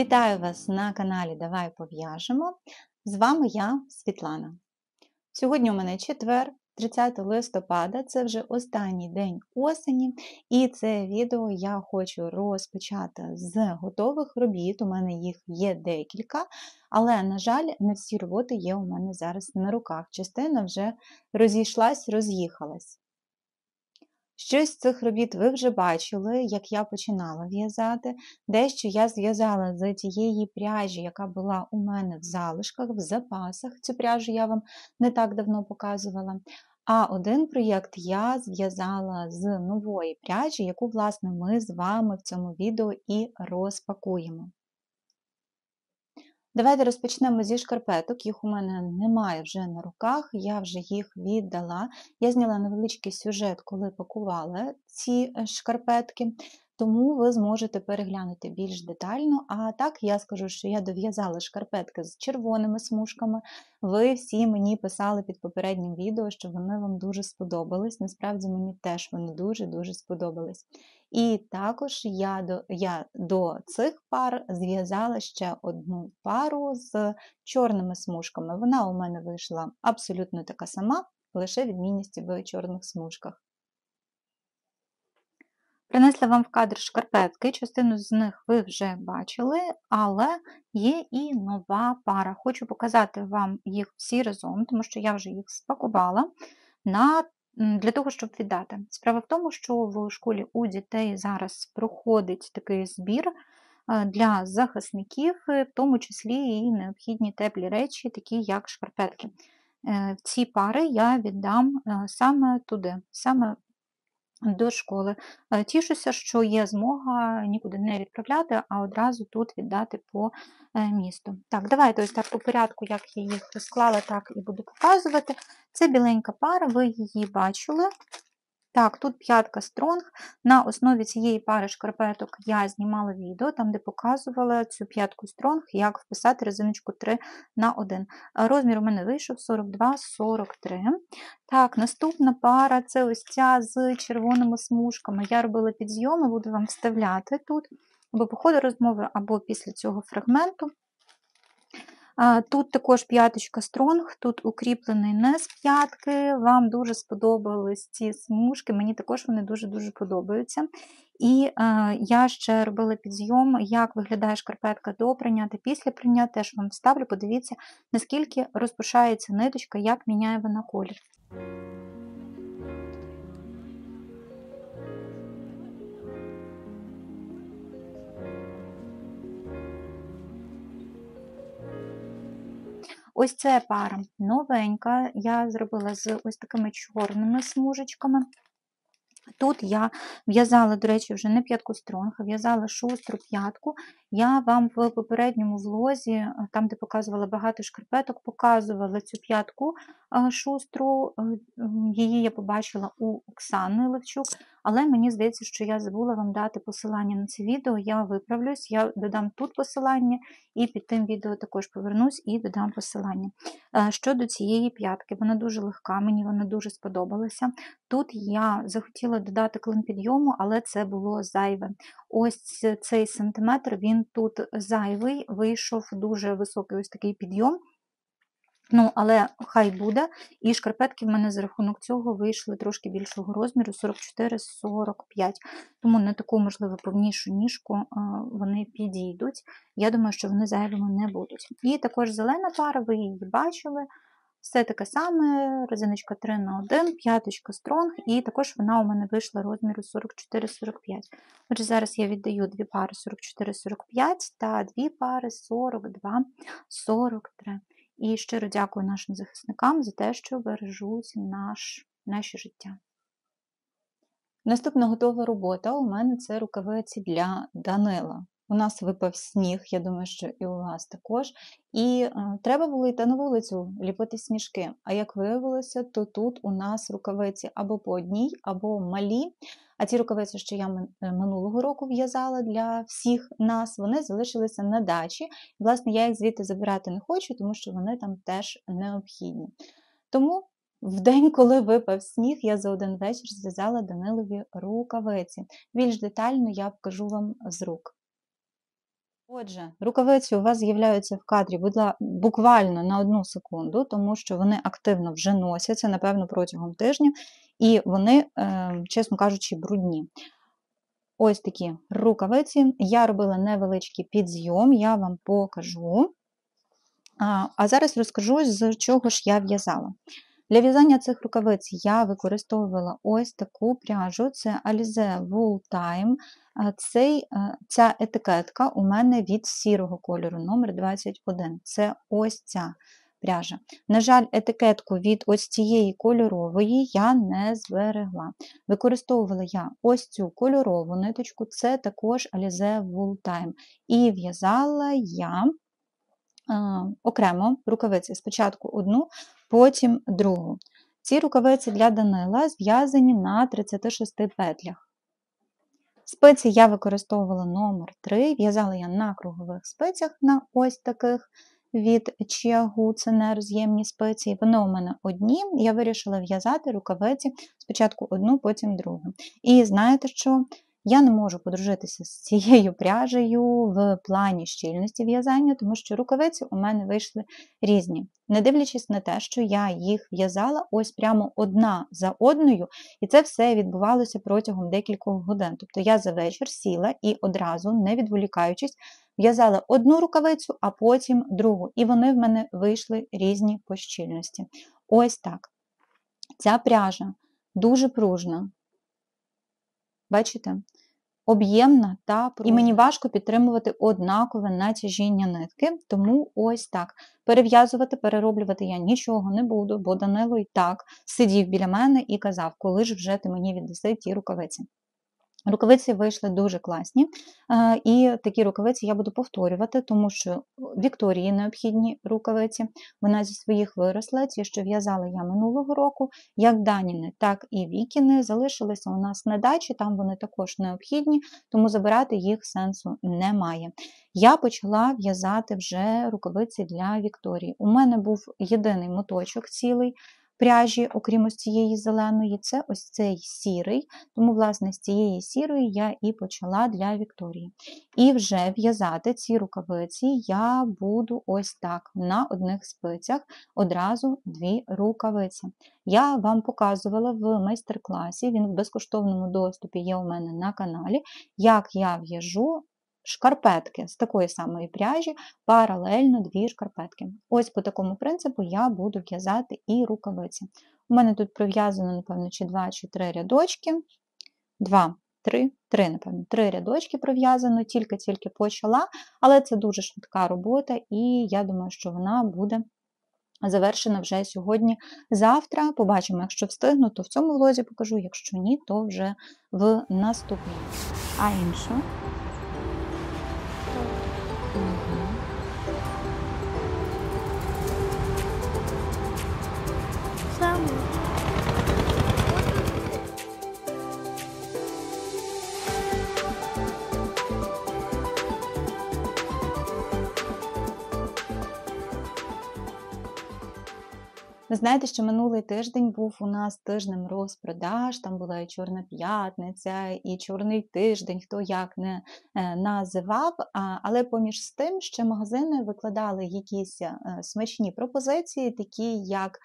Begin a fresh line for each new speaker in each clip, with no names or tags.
Вітаю вас на каналі Давай пов'яжемо. З вами я, Світлана. Сьогодні у мене четвер, 30 листопада, це вже останній день осені, і це відео я хочу розпочати з готових робіт. У мене їх є декілька, але, на жаль, не всі роботи є у мене зараз на руках. Частина вже розійшлась, роз'їхалась. Щось з цих робіт ви вже бачили, як я починала в'язати. Дещо я зв'язала з тієї пряжі, яка була у мене в залишках, в запасах. Цю пряжу я вам не так давно показувала. А один проєкт я зв'язала з нової пряжі, яку, власне, ми з вами в цьому відео і розпакуємо. Давайте розпочнемо зі шкарпеток. Їх у мене немає вже на руках, я вже їх віддала. Я зняла невеличкий сюжет, коли пакувала ці е, шкарпетки. Тому ви зможете переглянути більш детально. А так я скажу, що я дов'язала шкарпетки з червоними смужками. Ви всі мені писали під попереднім відео, що вони вам дуже сподобались. Насправді мені теж вони дуже-дуже сподобались. І також я до я до цих пар зв'язала ще одну пару з чорними смужками. Вона у мене вийшла абсолютно така сама, лише відмінність в чорних смужках. Принесла вам в кадр шкарпетки, частину з них ви вже бачили, але є і нова пара. Хочу показати вам їх всі разом, тому що я вже їх спакувала на для того, щоб віддати. Справа в тому, що в школі у дітей зараз проходить такий збір е, для захисників, е, в тому числі і необхідні теплі речі, такі як шкарпетки. Е, ці пари я віддам саме туди, саме до школи. Е, тішуся, що є змога нікуди не відправляти, а одразу тут віддати по е, місту. Так, давайте ось так по порядку, як я їх розклала, так і буду показувати. Це біленька пара, ви її бачили. Так, тут п'ятка стронг. На основі цієї пари шкарпеток я знімала відео, там, де показувала цю п'ятку стронг, як вписати резиночку 3 на 1. Е, розмір у мене вийшов 42-43. Так, наступна пара це ось ця з червоними смужками. Я робила підйоми, буду вам вставляти тут, або по ходу розмови, або після цього фрагменту. Тут також п'яточка стронг, тут укріплений низ п'ятки. Вам дуже сподобались ці смужки, мені також вони дуже-дуже подобаються. І е, я ще робила підзйом, як виглядає шкарпетка до прийняття, після прийняття, теж вам вставлю, подивіться, наскільки розпушається ниточка, як міняє вона колір. Ось це пара новенька. Я зробила з ось такими чорними смужечками. Тут я в'язала, до речі, вже не п'ятку стронг, а в'язала шостру п'ятку. Я вам в попередньому влозі, е, там, де показувала багато шкарпеток, показувала цю п'ятку е, шустру. Е, її я побачила у Оксани Левчук але мені здається, що я забула вам дати посилання на це відео. Я виправлюсь, я додам тут посилання, і під тим відео також повернусь і додам посилання. Е, щодо цієї п'ятки, вона дуже легка, мені вона дуже сподобалася. Тут я захотіла додати клин підйому, але це було зайве. Ось цей сантиметр, він тут зайвий, вийшов дуже високий ось такий підйом. Ну, але хай буде. І шкарпетки в мене за рахунок цього вийшли трошки більшого розміру 44-45. Тому на таку, можливо, повнішу ніжку вони підійдуть. Я думаю, що вони зайвими не будуть. І також зелена пара, ви її бачили. Все таке саме, резиночка 3 на 1, п'яточка стронг, і також вона у мене вийшла розміру 44-45. Отже, зараз я віддаю дві пари 44-45 та дві пари 42-43. І щиро дякую нашим захисникам за те, що бережуть наш, наше життя. Наступна готова робота у мене це рукавиці для Данила. У нас випав сніг, я думаю, що і у вас також. І е, треба було йти на вулицю, ліпити сніжки. А як виявилося, то тут у нас рукавиці або по одній, або малі. А ці рукавиці, що я е, минулого року в'язала для всіх нас, вони залишилися на дачі. Власне, я їх звідти забирати не хочу, тому що вони там теж необхідні. Тому. В день, коли випав сніг, я за один вечір зв'язала Данилові рукавиці. Більш детально я покажу вам з рук. Отже, рукавиці у вас з'являються в кадрі буквально на одну секунду, тому що вони активно вже носяться, напевно, протягом тижня, і вони, е, чесно кажучи, брудні. Ось такі рукавиці. Я робила невеличкий підзйом, я вам покажу. А зараз розкажу, з чого ж я в'язала. Для в'язання цих рукавиць я використовувала ось таку пряжу: це Alize Wool Time. Е, цей, е, Ця етикетка у мене від сірого кольору номер 21 Це ось ця пряжа. На жаль, етикетку від ось цієї кольорової я не зберегла. Використовувала я ось цю кольорову ниточку, це також Alize Wool Time. І в'язала я. Е, окремо рукавиці. Спочатку одну, потім другу. Ці рукавиці для Данила зв'язані на 36 петлях. Спиці я використовувала номер 3, в'язала я на кругових спицях на ось таких від Чіагу, це нероз'ємні спиці. Вони у мене одні, я вирішила в'язати рукавиці спочатку одну, потім другу. І знаєте що? Я не можу подружитися з цією пряжею в плані щільності в'язання, тому що рукавиці у мене вийшли різні, не дивлячись на те, що я їх в'язала ось прямо одна за одною, і це все відбувалося протягом декількох годин. Тобто я за вечір сіла і одразу, не відволікаючись, в'язала одну рукавицю, а потім другу. І вони в мене вийшли різні по щільності. Ось так. Ця пряжа дуже пружна. Бачите? Об'ємна та прозна. І мені важко підтримувати однакове натяжіння нитки, тому ось так. Перев'язувати, перероблювати я нічого не буду, бо Данило і так сидів біля мене і казав, коли ж вже ти мені віддаси ті рукавиці. Рукавиці вийшли дуже класні, е, і такі рукавиці я буду повторювати, тому що Вікторії необхідні рукавиці. Вона зі своїх виросла, ті, що в'язала я минулого року, як Даніни, так і Вікіни залишилися у нас на дачі, там вони також необхідні, тому забирати їх сенсу немає. Я почала в'язати вже рукавиці для Вікторії. У мене був єдиний моточок цілий пряжі, окрім ось цієї зеленої, це ось цей сірий. Тому, власне, з цієї сірої я і почала для Вікторії. І вже в'язати ці рукавиці я буду ось так на одних спицях одразу дві рукавиці. Я вам показувала в майстер-класі, він в безкоштовному доступі є у мене на каналі, як я в'яжу шкарпетки з такої самої пряжі, паралельно дві шкарпетки. Ось по такому принципу я буду в'язати і рукавиці. У мене тут прив'язано, напевно, чи два, чи три рядочки. Два, три, три, напевно, три рядочки прив'язано тільки-тільки почала, але це дуже швидка робота, і я думаю, що вона буде. Завершена вже сьогодні-завтра. Побачимо, якщо встигну, то в цьому влозі покажу, якщо ні, то вже в наступному. А іншу Ви знаєте, що минулий тиждень був у нас тижнем розпродаж, там була і Чорна П'ятниця, і Чорний тиждень, хто як не е, називав. Але поміж з тим, ще магазини викладали якісь е, смачні пропозиції, такі як.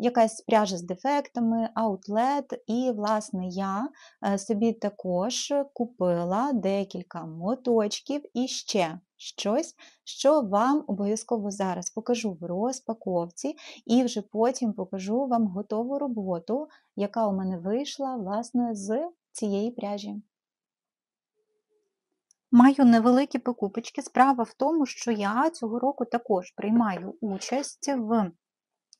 Якась пряжа з дефектами, аутлет, і, власне, я е, собі також купила декілька моточків і ще щось, що вам обов'язково зараз покажу в розпаковці, і вже потім покажу вам готову роботу, яка у мене вийшла, власне, з цієї пряжі. Маю невеликі покупочки. Справа в тому, що я цього року також приймаю участь в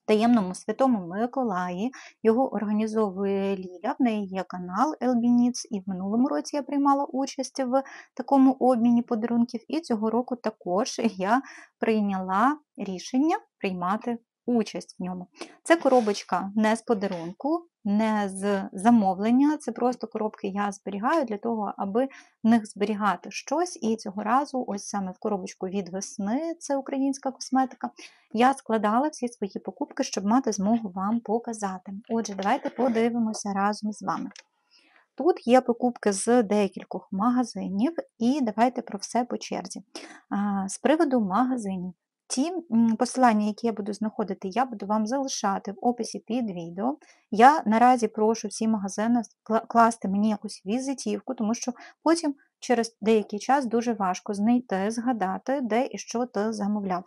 таємному святому Миколаї. Його організовує Ліля, в неї є канал Елбініц, і в минулому році я приймала участь в такому обміні подарунків. І цього року також я прийняла рішення приймати участь в ньому. Це коробочка не з подарунку, не з замовлення, це просто коробки я зберігаю для того, аби в них зберігати щось. І цього разу, ось саме в коробочку від весни, це українська косметика, я складала всі свої покупки, щоб мати змогу вам показати. Отже, давайте подивимося разом з вами. Тут є покупки з декількох магазинів, і давайте про все по черзі. З приводу магазинів. Ті посилання, які я буду знаходити, я буду вам залишати в описі під відео. Я наразі прошу всі магазини класти мені якусь візитівку, тому що потім через деякий час дуже важко знайти, згадати, де і що ти замовляв.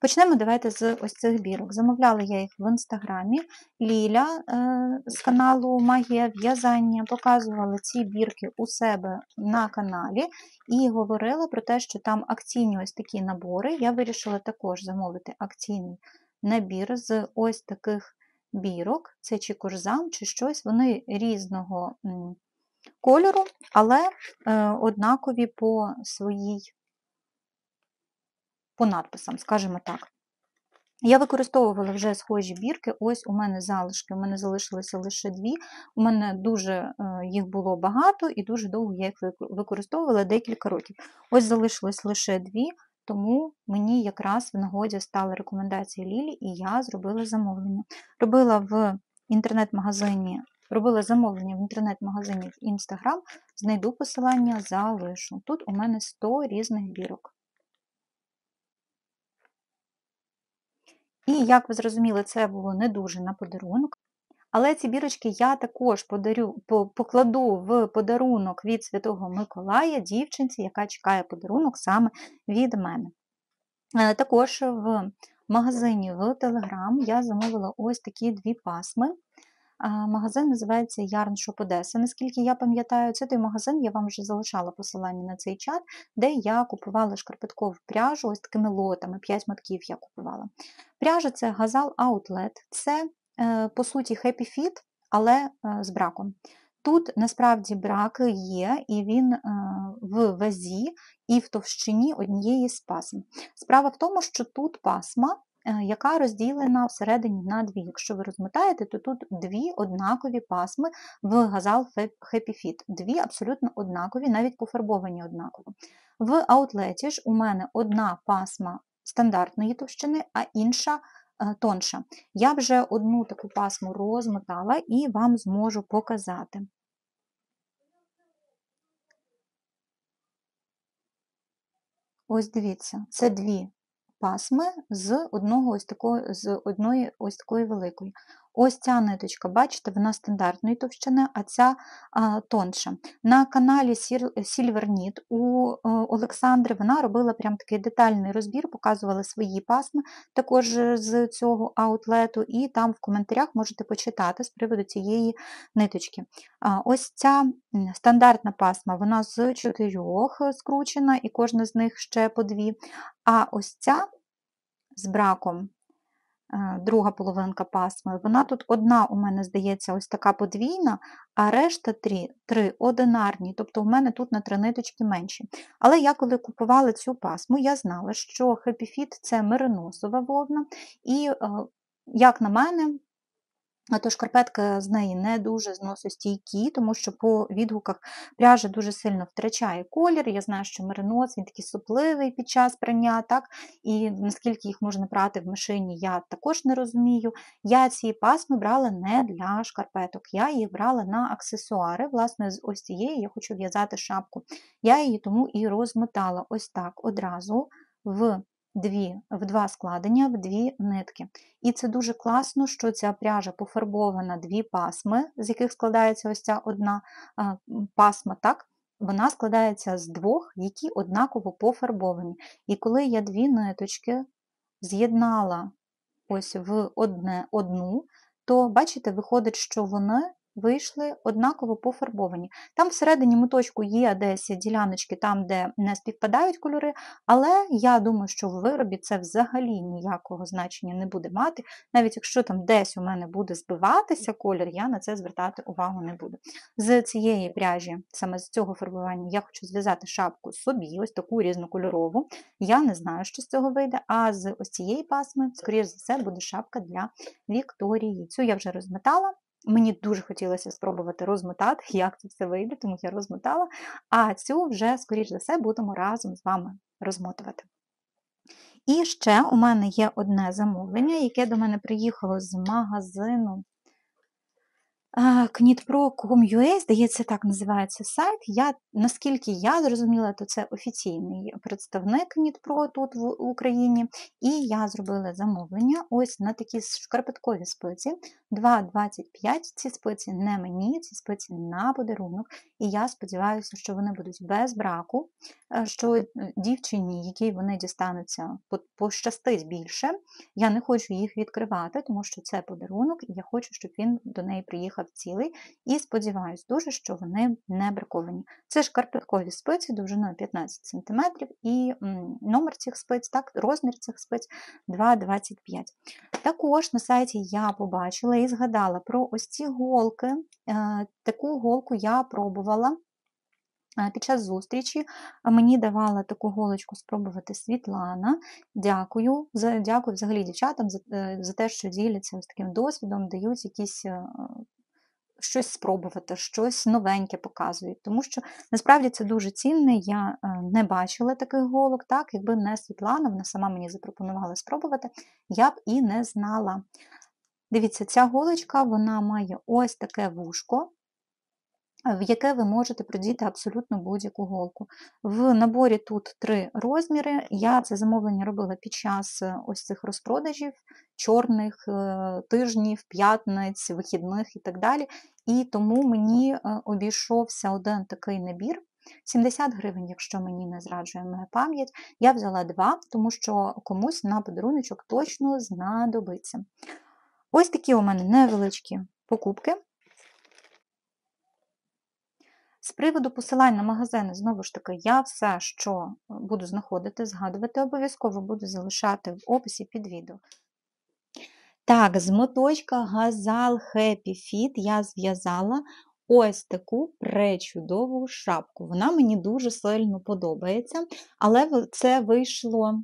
Почнемо давайте з ось цих бірок. Замовляла я їх в інстаграмі. Ліля е, з каналу Магія В'язання показувала ці бірки у себе на каналі і говорила про те, що там акційні ось такі набори. Я вирішила також замовити акційний набір з ось таких бірок: це чи курзам, чи щось, вони різного кольору, але е, однакові по своїй по надписам, скажімо так. Я використовувала вже схожі бірки. Ось у мене залишки, у мене залишилося лише дві. У мене дуже е, їх було багато і дуже довго я їх використовувала декілька років. Ось залишилось лише дві, тому мені якраз в нагоді стала рекомендація Лілі, і я зробила замовлення. Робила в інтернет-магазині, робила замовлення в інтернет-магазині в Instagram, знайду посилання, залишу. Тут у мене 100 різних бірок. як ви зрозуміли, це було не дуже на подарунок. Але ці бірочки я також подарю, покладу в подарунок від Святого Миколая дівчинці, яка чекає подарунок саме від мене. Е, також в магазині в Телеграм я замовила ось такі дві пасми. Магазин називається Yarn Shop Одеса. Наскільки я пам'ятаю, це той магазин, я вам вже залишала посилання на цей чат, де я купувала шкарпеткову пряжу ось такими лотами, 5 матків я купувала. Пряжа це Gazal Outlet. Це, е, по суті, Happy Fit, але е, з браком. Тут насправді брак є, і він е, в вазі і в товщині однієї з пасм. Справа в тому, що тут пасма Е, яка розділена всередині на дві. Якщо ви розмотаєте, то тут дві однакові пасми в газал Happy Fit. Дві абсолютно однакові, навіть пофарбовані однаково. В аутлеті ж у мене одна пасма стандартної товщини, а інша е, тонша. Я вже одну таку пасму розмотала і вам зможу показати. Ось дивіться, це дві пасми з одного ось такої з одної ось такої великої. Ось ця ниточка, бачите, вона стандартної товщини, а ця а, тонша. На каналі Silver Сільверніт у е, Олександри вона робила прям такий детальний розбір, показувала свої пасми також з цього аутлету, і там в коментарях можете почитати з приводу цієї ниточки. А, Ось ця стандартна пасма, вона з чотирьох скручена, і кожна з них ще по дві. А ось ця з браком. Е, друга половинка пасми. Вона тут одна, у мене здається, ось така подвійна, а решта три, три одинарні. Тобто у мене тут на три ниточки менші. Але я коли купувала цю пасму, я знала, що Happy Fit – це мериносова вовна. і е, як на мене, а то шкарпетка з неї не дуже зносостійкі, тому що по відгуках пряжа дуже сильно втрачає колір. Я знаю, що меринос він такий супливий під час прання, так? І наскільки їх можна прати в машині, я також не розумію. Я ці пасми брала не для шкарпеток, я її брала на аксесуари. Власне, з ось цієї я хочу в'язати шапку. Я її тому і розмотала ось так одразу в дві, в два складення, в дві нитки. І це дуже класно, що ця пряжа пофарбована дві пасми, з яких складається ось ця одна пасма. так? Вона складається з двох, які однаково пофарбовані. І коли я дві ниточки з'єднала ось в одне одну, то бачите, виходить, що вони вийшли однаково пофарбовані. Там всередині моточку є десь діляночки, там, де не співпадають кольори, але я думаю, що в виробі це взагалі ніякого значення не буде мати. Навіть якщо там десь у мене буде збиватися колір, я на це звертати увагу не буду. З цієї пряжі, саме з цього фарбування, я хочу зв'язати шапку собі, ось таку різнокольорову. Я не знаю, що з цього вийде, а з ось цієї пасми, скоріш за все, буде шапка для Вікторії. Цю я вже розмотала. Мені дуже хотілося спробувати розмотати, як це все вийде, тому я розмотала. А цю вже, скоріш за все, будемо разом з вами розмотувати. І ще у мене є одне замовлення, яке до мене приїхало з магазину Knitpro.com.ua, здається, так називається сайт. Я, Наскільки я зрозуміла, то це офіційний представник Knitpro тут в Україні. І я зробила замовлення ось на такі шкарпеткові спиці. 2,25. Ці спиці не мені, ці спиці на подарунок. І я сподіваюся, що вони будуть без браку, е, що е, дівчині, якій вони дістануться, пощастить більше. Я не хочу їх відкривати, тому що це подарунок, і я хочу, щоб він до неї приїхав виїхав цілий, і сподіваюся дуже, що вони не браковані. Це шкарпеткові спиці довжиною 15 см, і номер цих спиць, так, розмір цих спиць 2,25. Також на сайті я побачила і згадала про ось ці голки. Е, таку голку я пробувала. Е, під час зустрічі мені давала таку голочку спробувати Світлана. Дякую дякую взагалі дівчатам за, е, за те, що діляться з таким досвідом, дають якісь щось спробувати, щось новеньке показують. Тому що насправді це дуже цінне. Я е, не бачила таких голок, так, якби не Світлана, вона сама мені запропонувала спробувати, я б і не знала. Дивіться, ця голочка вона має ось таке вушко в яке ви можете продіти абсолютно будь-яку голку. В наборі тут три розміри. Я це замовлення робила під час е, ось цих розпродажів, чорних е, тижнів, п'ятниць, вихідних і так далі. І тому мені е, обійшовся один такий набір. 70 гривень, якщо мені не зраджує моя пам'ять, я взяла два, тому що комусь на подаруночок точно знадобиться. Ось такі у мене невеличкі покупки. З приводу посилань на магазини, знову ж таки, я все, що е, буду знаходити, згадувати, обов'язково буду залишати в описі під відео. Так, з моточка Газал Happy Fit я зв'язала ось таку пречудову шапку. Вона мені дуже сильно подобається, але це вийшло.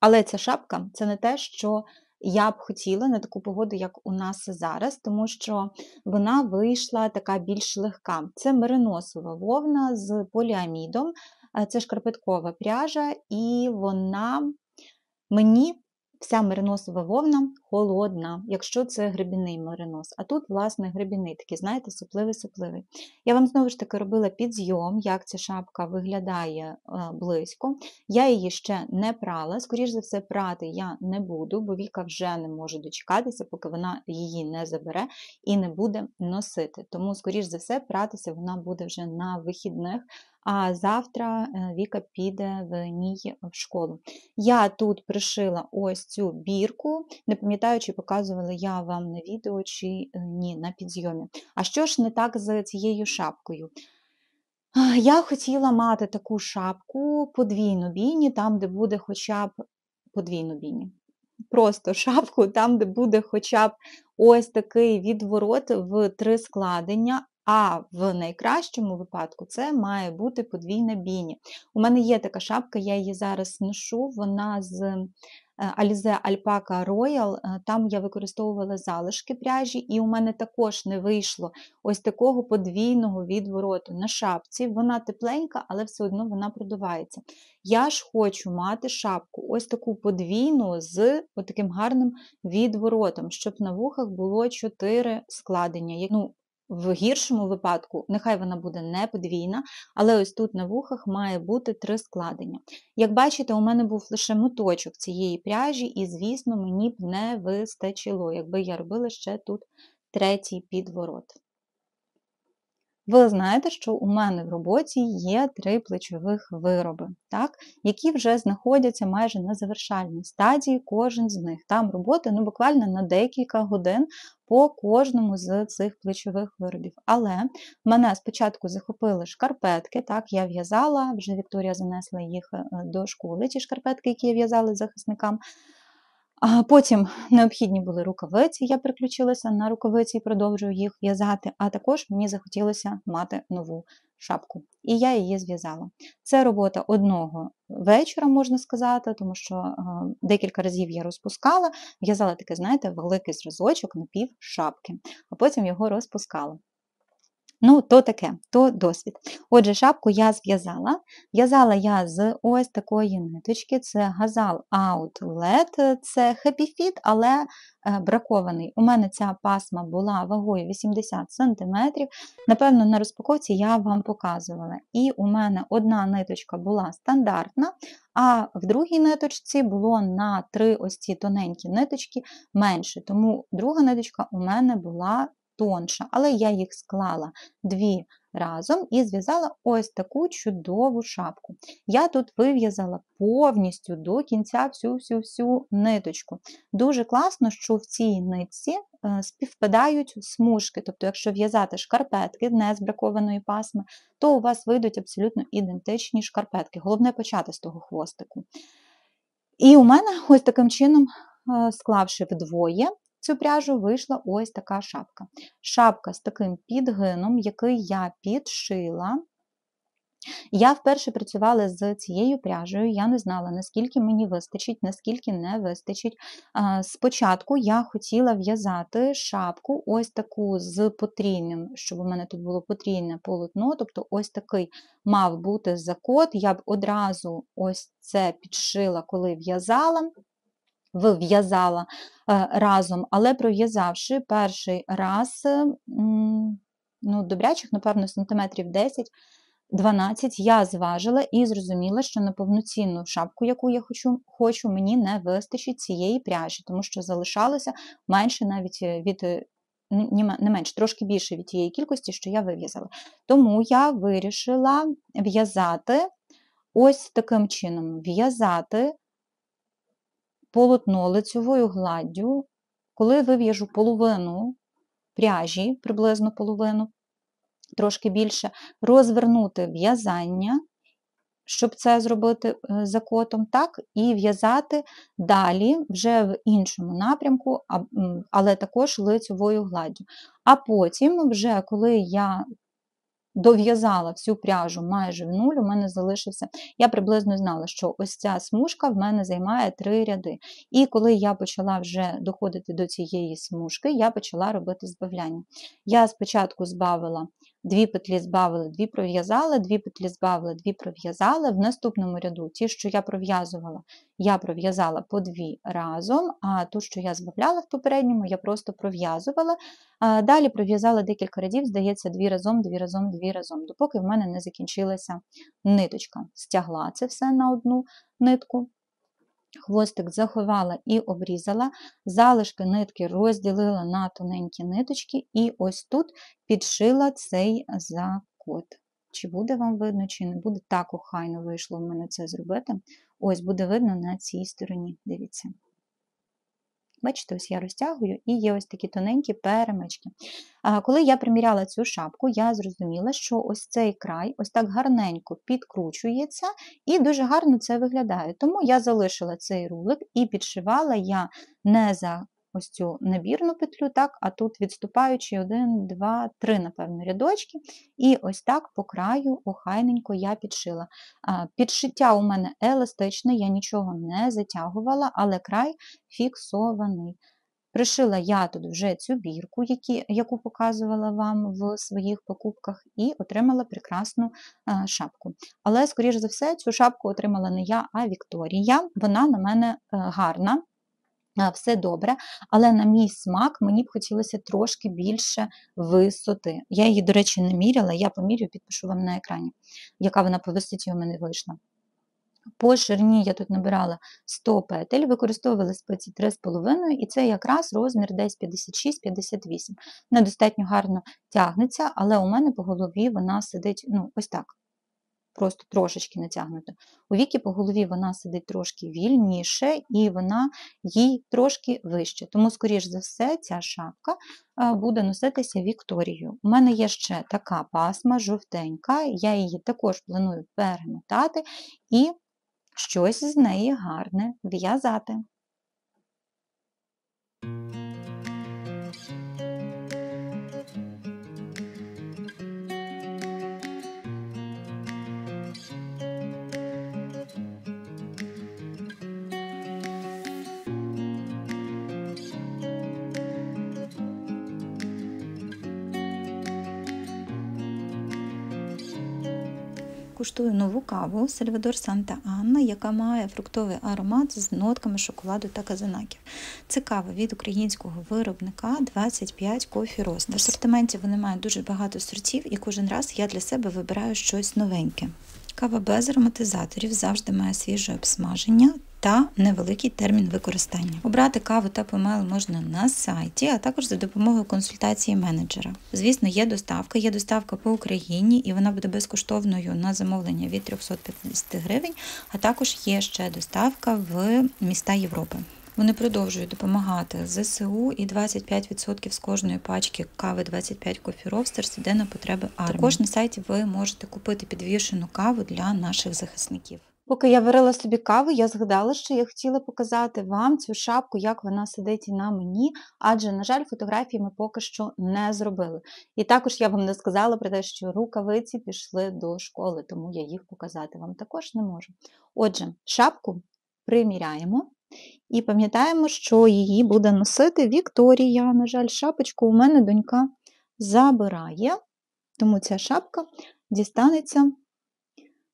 Але ця шапка це не те, що я б хотіла на таку погоду, як у нас зараз, тому що вона вийшла така більш легка. Це мериносова вовна з поліамідом, е, це шкарпеткова пряжа, і вона мені вся мериносова вовна холодна, якщо це грибіний меринос. А тут, власне, грибіний такий, знаєте, сипливий-сипливий. Я вам знову ж таки робила підйом, як ця шапка виглядає е, близько. Я її ще не прала. Скоріше за все, прати я не буду, бо Віка вже не може дочекатися, поки вона її не забере і не буде носити. Тому, скоріш за все, пратися вона буде вже на вихідних а завтра э, Віка піде в ній в школу. Я тут пришила ось цю бірку, не пам'ятаю, чи показувала я вам на відео, чи э, ні, на підйомі. А що ж не так з цією шапкою? Я хотіла мати таку шапку подвійну бійні, там, де буде хоча б подвійну бійні. Просто шапку, там, де буде хоча б ось такий відворот в три складення, а в найкращому випадку це має бути подвійна біні. У мене є така шапка, я її зараз ношу, вона з е, Alize Alpaca Royal, е, там я використовувала залишки пряжі, і у мене також не вийшло ось такого подвійного відвороту на шапці. Вона тепленька, але все одно вона продувається. Я ж хочу мати шапку, ось таку подвійну з таким гарним відворотом, щоб на вухах було чотири складення. Ну, в гіршому випадку, нехай вона буде не подвійна, але ось тут на вухах має бути три складення. Як бачите, у мене був лише моточок цієї пряжі, і, звісно, мені б не вистачило, якби я робила ще тут третій підворот. Ви знаєте, що у мене в роботі є три плечових вироби, так, які вже знаходяться майже на завершальній стадії, кожен з них. Там роботи ну, буквально на декілька годин по кожному з цих плечових виробів. Але мене спочатку захопили шкарпетки, так, я в'язала, вже Вікторія занесла їх е, до школи, ті шкарпетки, які я в'язала захисникам. А Потім необхідні були рукавиці. Я переключилася на рукавиці і продовжую їх в'язати. А також мені захотілося мати нову шапку, і я її зв'язала. Це робота одного вечора, можна сказати, тому що е, декілька разів я розпускала, в'язала таке, знаєте, великий зразочок на пів шапки, а потім його розпускала. Ну, то таке, то досвід. Отже, шапку я зв'язала. В'язала я з ось такої ниточки, це газал Outlet, це Happy Fit, але е, бракований. У мене ця пасма була вагою 80 см. Напевно, на розпаковці я вам показувала. І у мене одна ниточка була стандартна, а в другій ниточці було на три ось ці тоненькі ниточки менше. Тому друга ниточка у мене була тонша, але я їх склала дві разом і зв'язала ось таку чудову шапку. Я тут вив'язала повністю до кінця всю-всю-всю ниточку. Дуже класно, що в цій нитці е, співпадають смужки, тобто, якщо в'язати шкарпетки не з бракованої пасми, то у вас вийдуть абсолютно ідентичні шкарпетки. Головне почати з того хвостику. І у мене ось таким чином, е, склавши вдвоє, цю пряжу вийшла ось така шапка. Шапка з таким підгином, який я підшила. Я вперше працювала з цією пряжею, я не знала, наскільки мені вистачить, наскільки не вистачить. Спочатку я хотіла в'язати шапку, ось таку з потрійним, щоб у мене тут було потрійне полотно, тобто ось такий мав бути закот. Я б одразу ось це підшила, коли в'язала вв'язала е, разом, але пров'язавши перший раз, ну, добрячих, напевно, сантиметрів 10. 12 я зважила і зрозуміла, що на повноцінну шапку, яку я хочу, хочу, мені не вистачить цієї пряжі, тому що залишалося менше навіть е, від е, не менше, трошки більше від тієї кількості, що я вив'язала. Тому я вирішила в'язати ось таким чином: в'язати полотно лицевою гладдю, коли вив'яжу половину пряжі, приблизно половину, трошки більше, розвернути в'язання, щоб це зробити е, закотом, так, і в'язати далі вже в іншому напрямку, але також лицевою гладдю. А потім, вже коли я дов'язала всю пряжу майже в нуль, у мене залишився. Я приблизно знала, що ось ця смужка в мене займає три ряди. І коли я почала вже доходити до цієї смужки, я почала робити збавляння. Я спочатку збавила Дві петлі збавили, дві пров'язали, дві петлі збавила, дві пров'язали. В наступному ряду ті, що я пров'язувала, я пров'язала по дві разом, а ту, що я збавляла в попередньому, я просто пров'язувала. Далі пров'язала декілька рядів, здається, дві разом, дві разом, дві разом, допоки в мене не закінчилася ниточка. Стягла це все на одну нитку. Хвостик заховала і обрізала, залишки нитки розділила на тоненькі ниточки, і ось тут підшила цей закот. Чи буде вам видно, чи не буде. Так охайно вийшло в мене це зробити. Ось буде видно на цій стороні. Дивіться. Бачите, ось я розтягую і є ось такі тоненькі перемички. Коли я приміряла цю шапку, я зрозуміла, що ось цей край ось так гарненько підкручується і дуже гарно це виглядає. Тому я залишила цей рулик і підшивала я не за ось цю набірну петлю, так, а тут відступаючи 1, 2, 3, напевно, рядочки. І ось так по краю охайненько я підшила. Підшиття у мене еластичне, я нічого не затягувала, але край фіксований. Пришила я тут вже цю бірку, які, яку показувала вам в своїх покупках, і отримала прекрасну е, шапку. Але, скоріш за все, цю шапку отримала не я, а Вікторія. Вона на мене е, гарна, все добре, але на мій смак мені б хотілося трошки більше висоти. Я її, до речі, не міряла, я помірю, підпишу вам на екрані, яка вона по висоті у мене вийшла. По ширині я тут набирала 100 петель, використовувала спиці 3,5, і це якраз розмір десь 56-58. Недостатньо гарно тягнеться, але у мене по голові вона сидить ну, ось так просто трошечки натягнуто. У віки по голові вона сидить трошки вільніше, і вона їй трошки вище. Тому, скоріш за все, ця шапка буде носитися Вікторією. У мене є ще така пасма жовтенька, я її також планую перемотати і щось з неї гарне в'язати. куштую нову каву Сальвадор Санта Анна, яка має фруктовий аромат з нотками шоколаду та казанаків. Це кава від українського виробника 25 кофі Рост. В асортименті вони мають дуже багато сортів, і кожен раз я для себе вибираю щось новеньке. Кава без ароматизаторів завжди має свіже обсмаження та невеликий термін використання. Обрати каву та помел можна на сайті, а також за допомогою консультації менеджера. Звісно, є доставка, є доставка по Україні, і вона буде безкоштовною на замовлення від 350 гривень, а також є ще доставка в міста Європи. Вони продовжують допомагати ЗСУ, і 25% з кожної пачки кави 25 кофіров іде на потреби армії. Також на сайті ви можете купити підвішену каву для наших захисників. Поки я варила собі каву, я згадала, що я хотіла показати вам цю шапку, як вона сидить і на мені, адже, на жаль, фотографії ми поки що не зробили. І також я вам не сказала про те, що рукавиці пішли до школи, тому я їх показати вам також не можу. Отже, шапку приміряємо. І пам'ятаємо, що її буде носити Вікторія. На жаль, шапочку у мене донька забирає, тому ця шапка дістанеться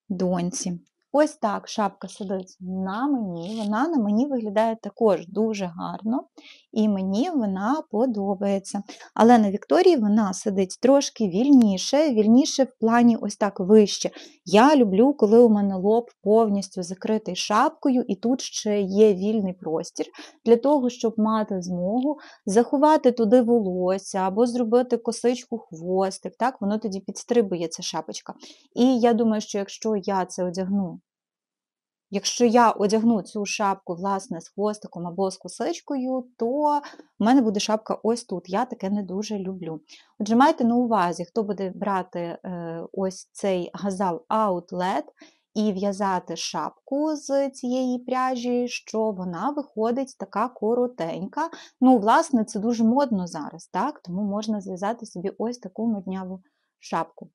доньці. Ось так шапка сидить на мені, вона на мені виглядає також дуже гарно, і мені вона подобається. Але на Вікторії вона сидить трошки вільніше, вільніше в плані ось так вище. Я люблю, коли у мене лоб повністю закритий шапкою, і тут ще є вільний простір для того, щоб мати змогу заховати туди волосся або зробити косичку хвостик. Так, Воно тоді підстрибує ця шапочка. І я думаю, що якщо я це одягну, Якщо я одягну цю шапку, власне, з хвостиком або з косичкою, то в мене буде шапка ось тут. Я таке не дуже люблю. Отже, майте на увазі, хто буде брати е, ось цей газал Outlet і в'язати шапку з цієї пряжі, що вона виходить така коротенька. Ну, власне, це дуже модно зараз, так? тому можна зв'язати собі ось таку модняву шапку.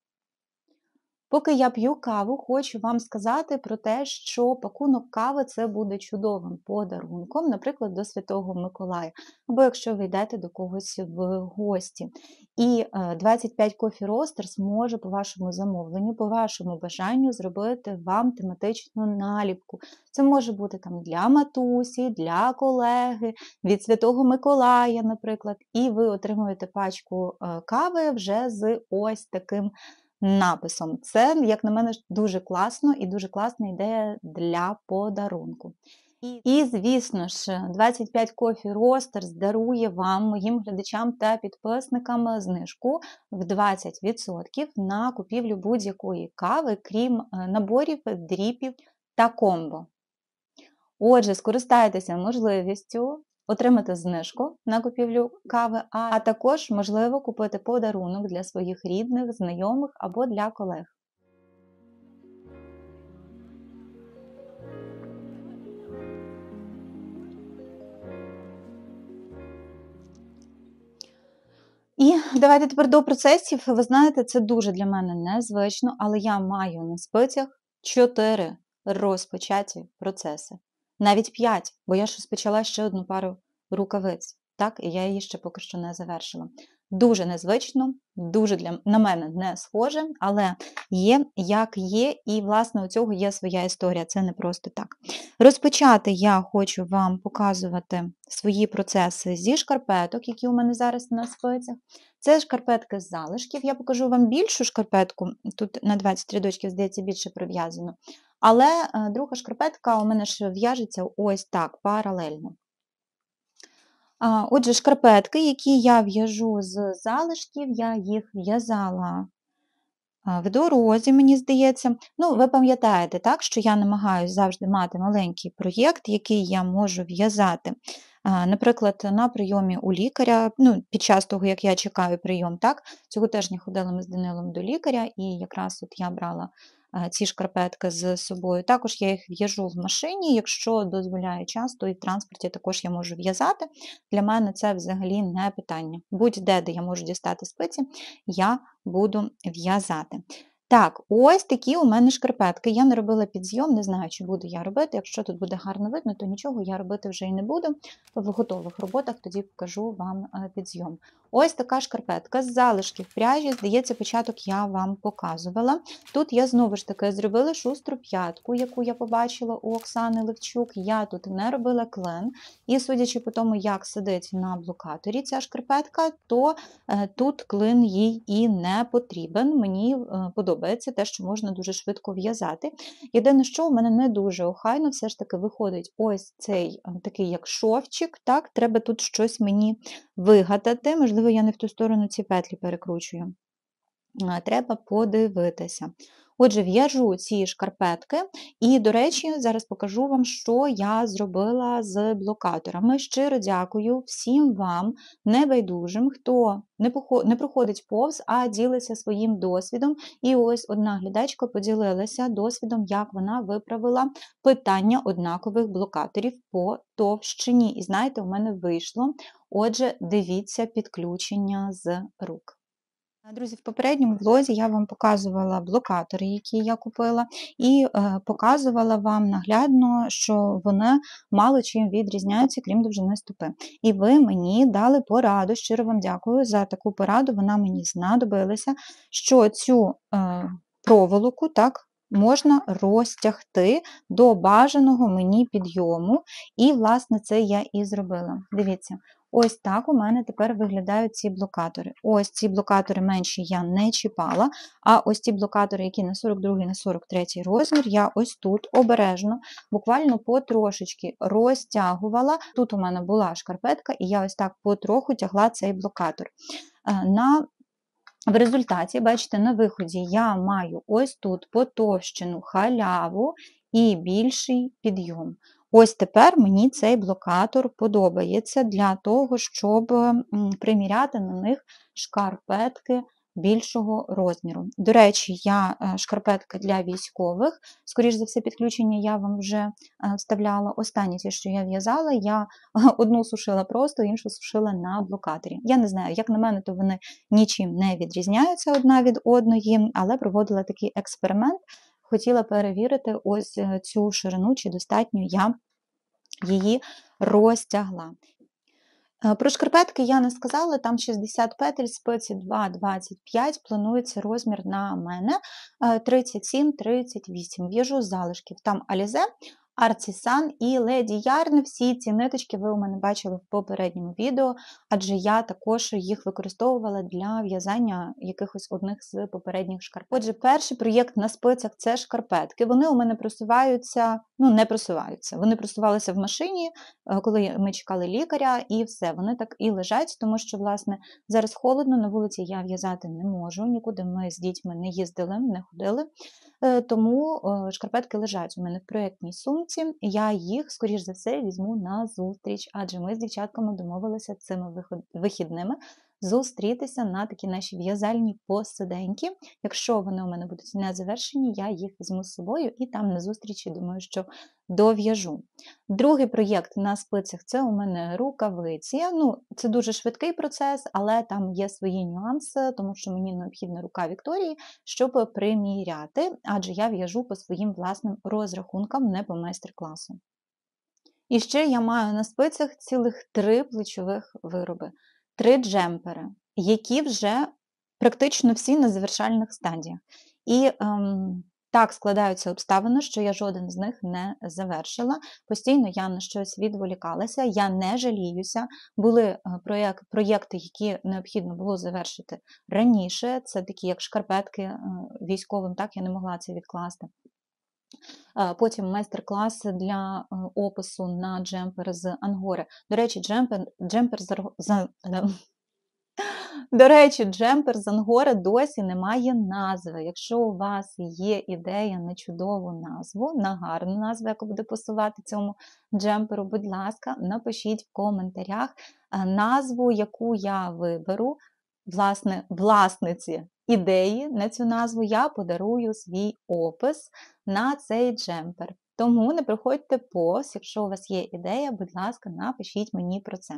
Поки я п'ю каву, хочу вам сказати про те, що пакунок кави це буде чудовим подарунком, наприклад, до Святого Миколая, або якщо ви йдете до когось в гості. І 25 е, кофі Roasters може по вашому замовленню, по вашому бажанню зробити вам тематичну наліпку. Це може бути там для матусі, для колеги, від Святого Миколая, наприклад, і ви отримуєте пачку е, кави вже з ось таким написом. Це, як на мене, дуже класно і дуже класна ідея для подарунку. І, звісно ж, 25 Coffee Roasters дарує вам, моїм глядачам та підписникам знижку в 20% на купівлю будь-якої кави, крім е, наборів, дріпів та комбо. Отже, скористайтеся можливістю отримати знижку на купівлю кави, а також можливо купити подарунок для своїх рідних, знайомих або для колег. І давайте тепер до процесів. Ви знаєте, це дуже для мене незвично, але я маю на спицях чотири розпочаті процеси навіть п'ять, бо я ж розпочала ще одну пару рукавиць, так, і я її ще поки що не завершила. Дуже незвично, дуже для на мене не схоже, але є як є, і, власне, у цього є своя історія, це не просто так. Розпочати я хочу вам показувати свої процеси зі шкарпеток, які у мене зараз на спицях. Це шкарпетки з залишків. Я покажу вам більшу шкарпетку, тут на 20 рядочків, здається, більше прив'язано. Але е, друга шкарпетка у мене ж в'яжеться ось так паралельно. Отже, шкарпетки, які я в'яжу з залишків, я їх в'язала в дорозі, мені здається. Ну, ви пам'ятаєте, так, що я намагаюся завжди мати маленький проєкт, який я можу в'язати. Наприклад, на прийомі у лікаря, ну, під час того, як я чекаю прийом, так, цього теж не ходила ми з Данилом до лікаря, і якраз от я брала ці шкарпетки з собою. Також я їх в'яжу в машині, якщо дозволяє час, то і в транспорті також я можу в'язати. Для мене це взагалі не питання. Будь-де, де я можу дістати спиці, я буду в'язати. Так, ось такі у мене шкарпетки. Я не робила підзйом, не знаю, чи буду я робити. Якщо тут буде гарно видно, то нічого я робити вже і не буду. В готових роботах тоді покажу вам е, підзйом. Ось така шкарпетка з залишків пряжі, здається, початок я вам показувала. Тут я знову ж таки зробила шустру п'ятку, яку я побачила у Оксани Левчук. Я тут не робила клен. І судячи по тому, як сидить на блокаторі ця шкарпетка, то е, тут клин їй і не потрібен. Мені е, подобається подобається, те, що можна дуже швидко в'язати. Єдине, що у мене не дуже охайно, все ж таки виходить ось цей е, такий як шовчик. так, Треба тут щось мені вигадати. Можливо, я не в ту сторону ці петлі перекручую. Треба подивитися. Отже, в'яжу ці шкарпетки, і, до речі, зараз покажу вам, що я зробила з блокаторами. Щиро дякую всім вам, небайдужим, хто не проходить повз, а ділиться своїм досвідом. І ось одна глядачка поділилася досвідом, як вона виправила питання однакових блокаторів по товщині. І знаєте, у мене вийшло. Отже, дивіться підключення з рук. Друзі, в попередньому влозі я вам показувала блокатори, які я купила, і е, показувала вам наглядно, що вони мало чим відрізняються, крім довжини стопи. І ви мені дали пораду. Щиро вам дякую за таку пораду. Вона мені знадобилася, що цю е, проволоку так. Можна розтягти до бажаного мені підйому, і, власне, це я і зробила. Дивіться, Ось так у мене тепер виглядають ці блокатори. Ось ці блокатори менші я не чіпала, а ось ці блокатори, які на 42 й на 43 й розмір, я ось тут обережно, буквально потрошечки розтягувала. Тут у мене була шкарпетка, і я ось так потроху тягла цей блокатор. Е, на в результаті, бачите, на виході я маю ось тут потовщену халяву і більший підйом. Ось тепер мені цей блокатор подобається для того, щоб приміряти на них шкарпетки більшого розміру. До речі, я е, шкарпетка для військових, Скоріше за все, підключення я вам вже е, вставляла. Останні ті, що я в'язала, я одну сушила просто, іншу сушила на блокаторі. Я не знаю, як на мене, то вони нічим не відрізняються одна від одної, але проводила такий експеримент хотіла перевірити ось е, цю ширину, чи достатньо я її розтягла. Е, про шкарпетки я не сказала, там 60 петель, спиці 2,25 планується розмір на мене 37-38. Е, В'яжу залишків, там алізе, Арцісан і Леді Ярн. Всі ці ниточки ви у мене бачили в попередньому відео, адже я також їх використовувала для в'язання якихось одних з попередніх шкарпет. Отже, перший проєкт на спицях це шкарпетки. Вони у мене просуваються, ну не просуваються. Вони просувалися в машині, е, коли ми чекали лікаря, і все, вони так і лежать, тому що, власне, зараз холодно, на вулиці я в'язати не можу, нікуди ми з дітьми не їздили, не ходили. Е, тому е, шкарпетки лежать у мене в проєктній сумі пункті, я їх, скоріш за все, візьму на зустріч, адже ми з дівчатками домовилися цими вихідними зустрітися на такі наші в'язальні посиденьки. Якщо вони у мене будуть не завершені, я їх візьму з собою і там на зустрічі, думаю, що дов'яжу. Другий проєкт на спицях це у мене рукавиці. Ну, Це дуже швидкий процес, але там є свої нюанси, тому що мені необхідна рука Вікторії, щоб приміряти, адже я в'яжу по своїм власним розрахункам, не по майстер-класу. І ще я маю на спицях цілих три плечових вироби три джемпери, які вже практично всі на завершальних стадіях. І ем, так складаються обставини, що я жоден з них не завершила. Постійно я на щось відволікалася, я не жаліюся. Були е, проєк проєкти, які необхідно було завершити раніше. Це такі, як шкарпетки е, військовим, так я не могла це відкласти. Потім майстер-клас для е, опису на джемпер з Ангори. До речі, джемпер джемпер з з... До речі, джемпер з Ангори досі не має назви. Якщо у вас є ідея на чудову назву, на гарну назву, яку буде посувати цьому джемперу, будь ласка, напишіть в коментарях е, назву, яку я виберу власне, власниці ідеї на цю назву я подарую свій опис на цей джемпер. Тому не приходьте повз, якщо у вас є ідея, будь ласка, напишіть мені про це.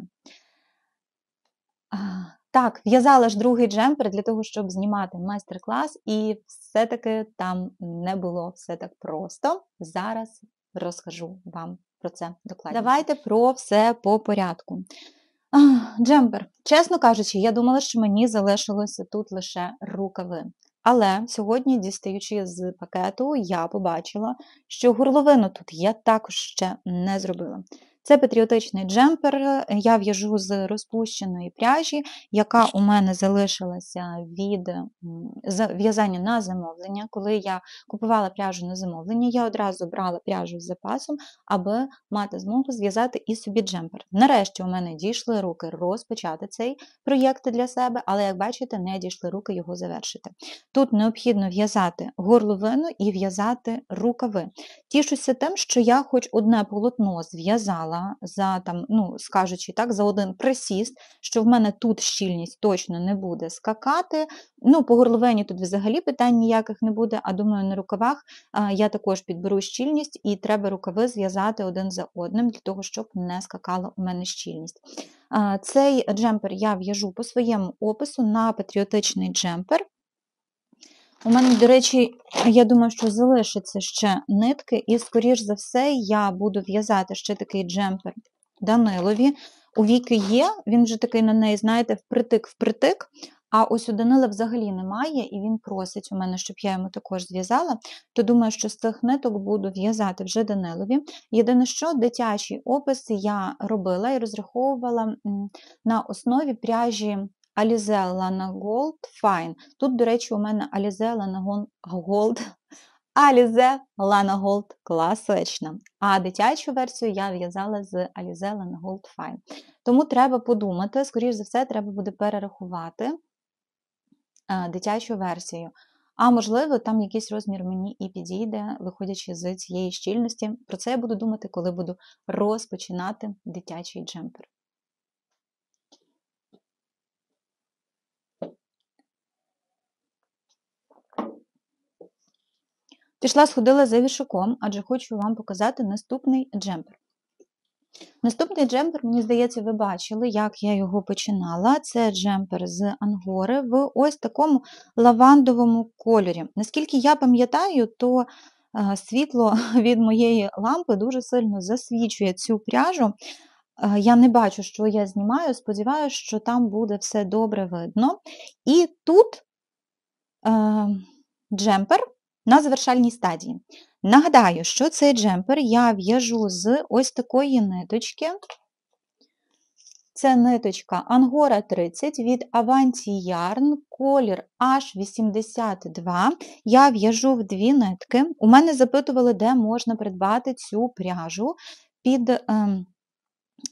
Так, в'язала ж другий джемпер для того, щоб знімати майстер-клас, і все-таки там не було все так просто. Зараз розкажу вам про це докладно. Давайте про все по порядку. Джембер, чесно кажучи, я думала, що мені залишилося тут лише рукави. Але сьогодні, дістаючи з пакету, я побачила, що горловину тут я також ще не зробила. Це патріотичний джемпер. Я в'яжу з розпущеної пряжі, яка у мене залишилася від в'язання на замовлення. Коли я купувала пряжу на замовлення, я одразу брала пряжу з запасом, аби мати змогу зв'язати і собі джемпер. Нарешті у мене дійшли руки розпочати цей проєкт для себе, але, як бачите, не дійшли руки його завершити. Тут необхідно в'язати горловину і в'язати рукави. Тішуся тим, що я хоч одне полотно зв'язала поміряла за там, ну, скажучи так, за один присіст, що в мене тут щільність точно не буде скакати. Ну, по горловені тут взагалі питань ніяких не буде, а думаю, на рукавах я також підберу щільність і треба рукави зв'язати один за одним, для того, щоб не скакала у мене щільність. Цей джемпер я в'яжу по своєму опису на патріотичний джемпер. У мене, до речі, я думаю, що залишиться ще нитки, і, скоріш за все, я буду в'язати ще такий джемпер Данилові. У Віки є, він вже такий на неї, знаєте, впритик-впритик. А ось у Данила взагалі немає, і він просить у мене, щоб я йому також зв'язала. То думаю, що з цих ниток буду в'язати вже Данилові. Єдине, що дитячий опис я робила і розраховувала на основі пряжі Alize Gold Fine. Тут, до речі, у мене Alize Lanagold Alize Gold класична. А дитячу версію я в'язала з Alize Gold Fine. Тому треба подумати, скоріш за все, треба буде перерахувати е, дитячу версію. А можливо, там якийсь розмір мені і підійде, виходячи з цієї щільності. Про це я буду думати, коли буду розпочинати дитячий джемпер. Пішла, сходила за вішуком, адже хочу вам показати наступний джемпер. Наступний джемпер, мені здається, ви бачили, як я його починала. Це джемпер з ангори в ось такому лавандовому кольорі. Наскільки я пам'ятаю, то е, світло від моєї лампи дуже сильно засвічує цю пряжу. Е, я не бачу, що я знімаю, сподіваюся, що там буде все добре видно. І тут е, джемпер на завершальній стадії. Нагадаю, що цей джемпер я в'яжу з ось такої ниточки. Це ниточка Ангора 30 від Avanti Yarn, колір H82. Я в'яжу в дві нитки. У мене запитували, де можна придбати цю пряжу під ем,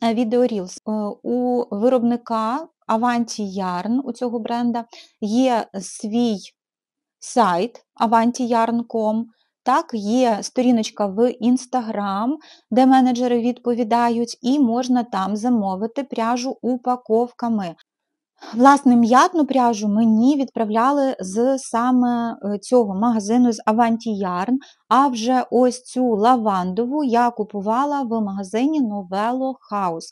е, відеорілс. У виробника Avanti Yarn, у цього бренда, є свій сайт avantiyarn.com, так, є сторіночка в Інстаграм, де менеджери відповідають, і можна там замовити пряжу упаковками. Власне, м'ятну пряжу мені відправляли з саме е, цього магазину з Avanti Yarn, а вже ось цю лавандову я купувала в магазині Novello House.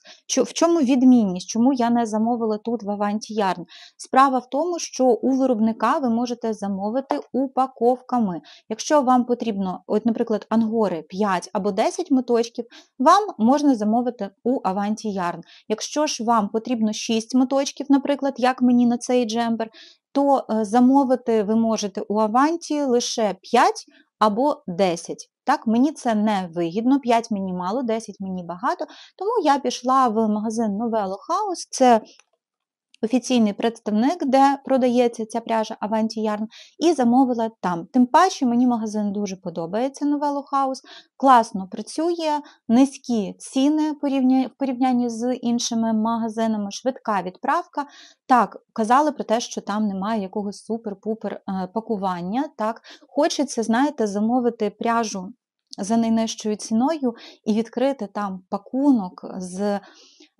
В чому відмінність? Чому я не замовила тут в Avanti Yarn? Справа в тому, що у виробника ви можете замовити упаковками. Якщо вам потрібно, от, наприклад, ангори 5 або 10 моточків, вам можна замовити у Avanti Yarn. Якщо ж вам потрібно 6 моточків, наприклад, як мені на цей джембер. То е, замовити ви можете у Аванті лише 5 або 10. Так, Мені це не вигідно, 5 мені мало, 10 мені багато. Тому я пішла в магазин Novello House, це офіційний представник, де продається ця пряжа Avanti Yarn, і замовила там. Тим паче мені магазин дуже подобається Novello House, класно працює, низькі ціни в порівнянні з іншими магазинами, швидка відправка. Так, казали про те, що там немає якогось супер-пупер е, пакування. Так, Хочеться, знаєте, замовити пряжу за найнижчою ціною і відкрити там пакунок з.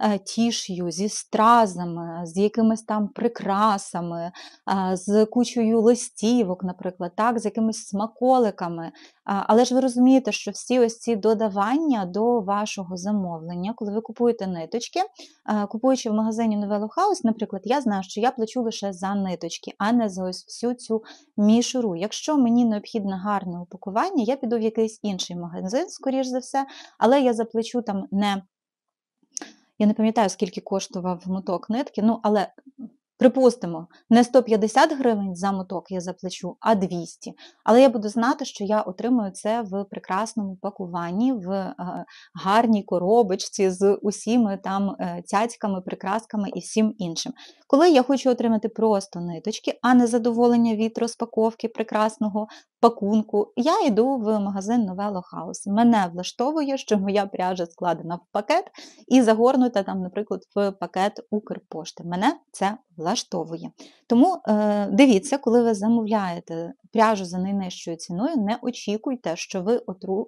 Е, тіш'ю, зі стразами, з якимись там прикрасами, е, з кучою листівок, наприклад, так, з якимись смаколиками. Але ж ви розумієте, що всі ось ці додавання до вашого замовлення, коли ви купуєте ниточки, е, купуючи в магазині Novello House, наприклад, я знаю, що я плачу лише за ниточки, а не за ось всю цю мішуру. Якщо мені необхідно гарне упакування, я піду в якийсь інший магазин, скоріш за все, але я заплачу там не я не пам'ятаю, скільки коштував моток нитки, ну але припустимо, не 150 гривень за моток я заплачу, а 200. Але я буду знати, що я отримую це в прекрасному пакуванні, в е, гарній коробочці з усіми там е, цяцьками, прикрасками і всім іншим. Коли я хочу отримати просто ниточки, а не задоволення від розпаковки прекрасного пакунку, я йду в магазин Новело Хаус. Мене влаштовує, що моя пряжа складена в пакет і загорнута там, наприклад, в пакет Укрпошти. Мене це влаштовує. Тому е, дивіться, коли ви замовляєте пряжу за найнижчою ціною, не очікуйте, що ви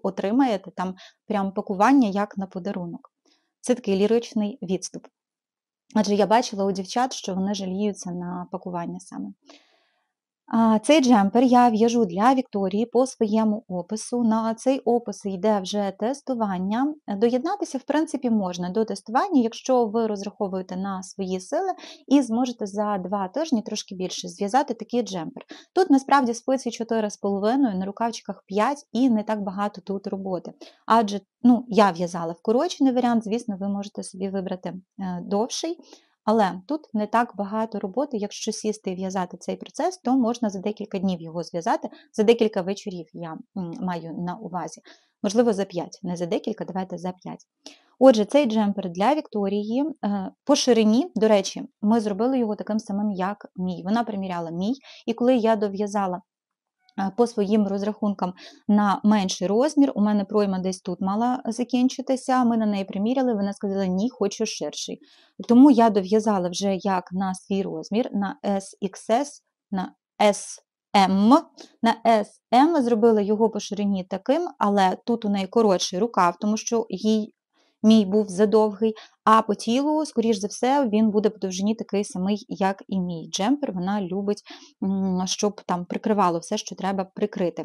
отримаєте там прям пакування як на подарунок. Це такий ліричний відступ. Адже я бачила у дівчат, що вони жаліються на пакування саме. Цей джемпер я в'яжу для Вікторії по своєму опису. На цей опис йде вже тестування. Доєднатися, в принципі, можна до тестування, якщо ви розраховуєте на свої сили і зможете за два тижні трошки більше зв'язати такий джемпер. Тут насправді спиці 4,5, на рукавчиках 5 і не так багато тут роботи. Адже ну, я в'язала вкорочений варіант, звісно, ви можете собі вибрати е, довший. Але тут не так багато роботи. Якщо сісти і в'язати цей процес, то можна за декілька днів його зв'язати, за декілька вечорів я маю на увазі. Можливо, за п'ять, не за декілька, давайте за п'ять. Отже, цей джемпер для Вікторії е, по ширині, до речі, ми зробили його таким самим, як мій. Вона приміряла мій, і коли я дов'язала Е, по своїм розрахункам на менший розмір. У мене пройма десь тут мала закінчитися. Ми на неї приміряли. Вона сказала, ні, хочу ширший. Тому я дов'язала вже як на свій розмір, на SXS, на S. М на СМ зробила його по ширині таким, але тут у неї коротший рукав, тому що їй мій був задовгий, а по тілу, скоріш за все, він буде по довжині такий самий, як і мій джемпер. Вона любить, щоб там прикривало все, що треба прикрити.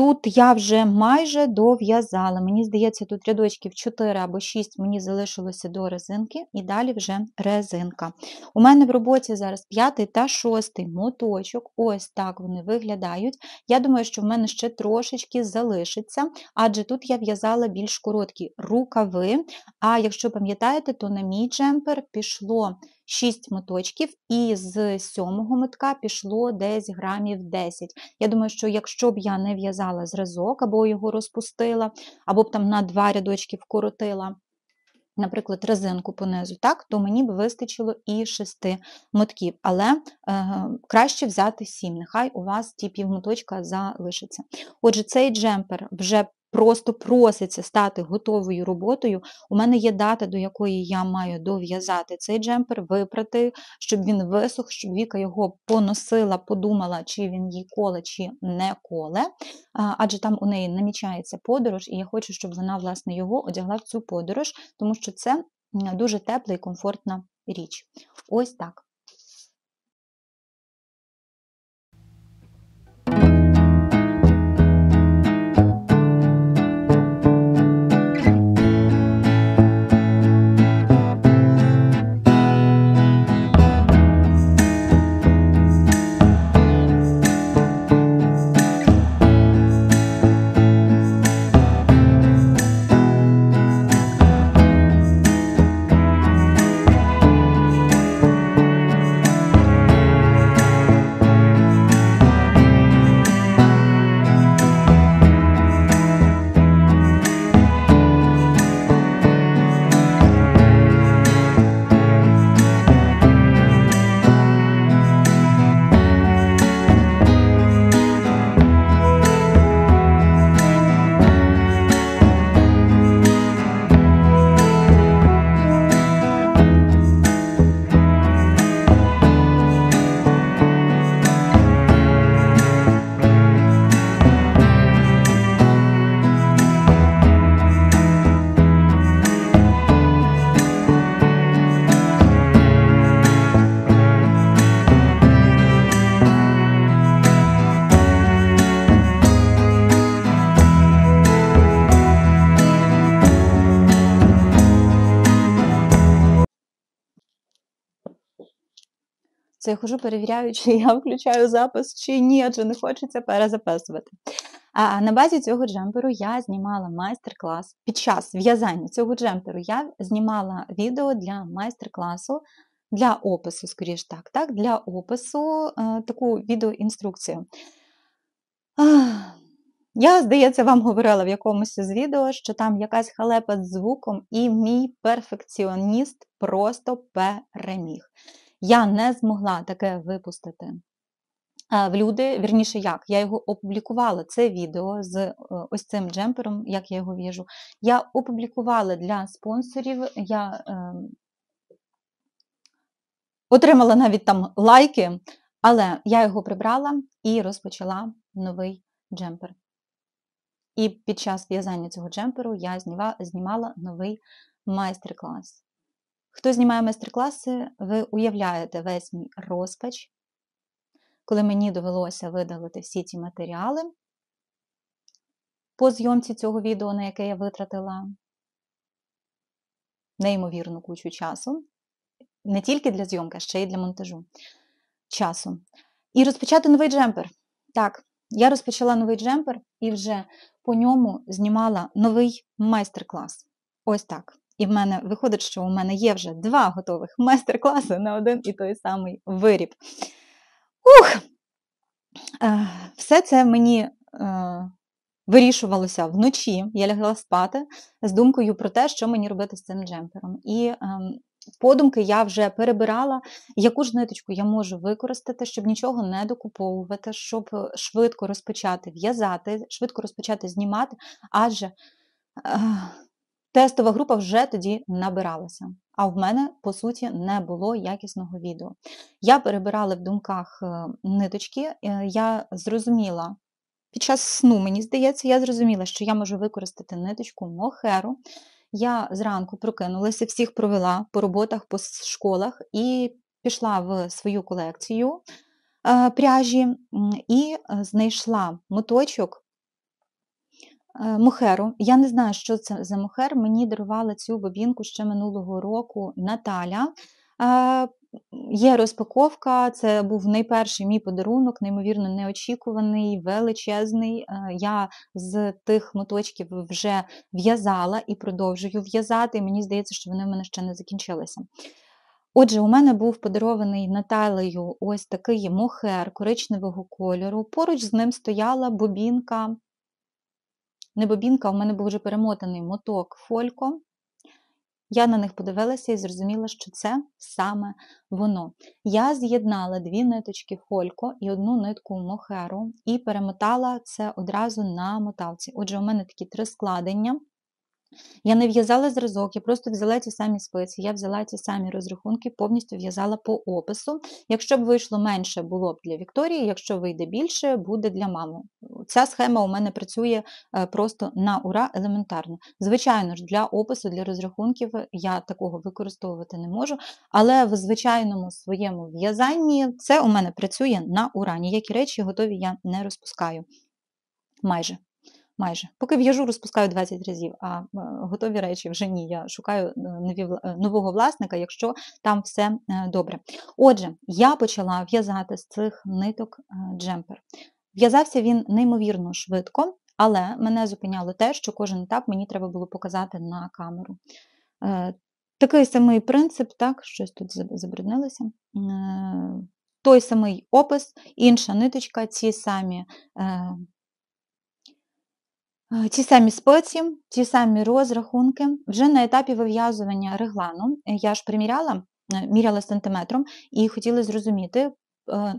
Тут я вже майже дов'язала. Мені здається, тут рядочків 4 або 6 мені залишилося до резинки, і далі вже резинка. У мене в роботі зараз 5 та 6 моточок, ось так вони виглядають. Я думаю, що в мене ще трошечки залишиться, адже тут я в'язала більш короткі рукави. А якщо пам'ятаєте, то на мій джемпер пішло. 6 моточків, і з сьомого мотка пішло десь грамів 10. Я думаю, що якщо б я не в'язала зразок, або його розпустила, або б там на два рядочки вкоротила, наприклад, резинку понизу, так, то мені б вистачило і 6 мотків. Але е, краще взяти 7, нехай у вас ті півмоточка залишиться. Отже, цей джемпер вже просто проситься стати готовою роботою. У мене є дата, до якої я маю дов'язати цей джемпер, випрати, щоб він висох, щоб Віка його поносила, подумала, чи він їй коле, чи не коле. Адже там у неї намічається подорож, і я хочу, щоб вона власне його одягла в цю подорож, тому що це дуже тепла і комфортна річ. Ось так. я хожу, перевіряю, чи я включаю запис, чи ні, адже не хочеться перезаписувати. А на базі цього джемперу я знімала майстер-клас. Під час в'язання цього джемперу я знімала відео для майстер-класу, для опису, скоріш так, так, для опису е, таку відеоінструкцію. Я, здається, вам говорила в якомусь з відео, що там якась халепа з звуком, і мій перфекціоніст просто переміг. Я не змогла таке випустити. Е, в люди, вірніше, як я його опублікувала, це відео з е, ось цим джемпером, як я його в'яжу. Я опублікувала для спонсорів, я е, отримала навіть там лайки, але я його прибрала і розпочала новий джемпер. І під час в'язання цього джемперу я знімала новий майстер-клас. Хто знімає майстер-класи, ви уявляєте весь мій розпач, коли мені довелося видалити всі ці матеріали по зйомці цього відео, на яке я витратила неймовірну кучу часу. Не тільки для зйомки, а ще й для монтажу часу. І розпочати новий джемпер. Так, я розпочала новий джемпер і вже по ньому знімала новий майстер-клас. Ось так. І в мене виходить, що у мене є вже два готових майстер-класи на один і той самий виріб. Ух! Е, все це мені е, вирішувалося вночі. Я лягла спати з думкою про те, що мені робити з цим джемпером. І ем, подумки я вже перебирала, яку ж ниточку я можу використати, щоб нічого не докуповувати, щоб швидко розпочати в'язати, швидко розпочати знімати, адже. Е, Тестова група вже тоді набиралася, а в мене, по суті, не було якісного відео. Я перебирала в думках е, ниточки, е, я зрозуміла. Під час сну, мені здається, я зрозуміла, що я можу використати ниточку мохеру. Я зранку прокинулася, всіх провела по роботах, по школах і пішла в свою колекцію е, пряжі і знайшла моточок Е, мохеру. Я не знаю, що це за мохер. Мені дарувала цю бобінку ще минулого року Наталя. Е, є розпаковка, це був найперший мій подарунок, неймовірно неочікуваний, величезний. Е, я з тих моточків вже в'язала і продовжую в'язати. і Мені здається, що вони в мене ще не закінчилися. Отже, у мене був подарований Наталею ось такий мохер коричневого кольору. Поруч з ним стояла бобінка Небобінка в мене був вже перемотаний моток фольком. Я на них подивилася і зрозуміла, що це саме воно. Я з'єднала дві ниточки фолько і одну нитку мохеру і перемотала це одразу на мотавці. Отже, у мене такі три складення. Я не в'язала зразок, я просто взяла ті самі спиці, я взяла ті самі розрахунки, повністю в'язала по опису. Якщо б вийшло менше, було б для Вікторії, якщо вийде більше, буде для мами. Ця схема у мене працює е, просто на ура елементарно. Звичайно ж, для опису, для розрахунків я такого використовувати не можу, але в звичайному своєму в'язанні це у мене працює на ура. Ніякі речі готові я не розпускаю майже майже. Поки в'яжу, розпускаю 20 разів, а е, готові речі вже ні. Я шукаю е, е, нового власника, якщо там все добре. Отже, я почала в'язати з цих ниток джемпер. В'язався він неймовірно швидко, але мене зупиняло те, що кожен етап мені треба було показати на камеру. Такий самий принцип, так, щось тут забруднилося. Той самий опис, інша ниточка, ці самі Е, ті самі спеції, ті самі розрахунки. Вже на етапі вив'язування реглану е, я ж приміряла, е, міряла сантиметром і хотіла зрозуміти,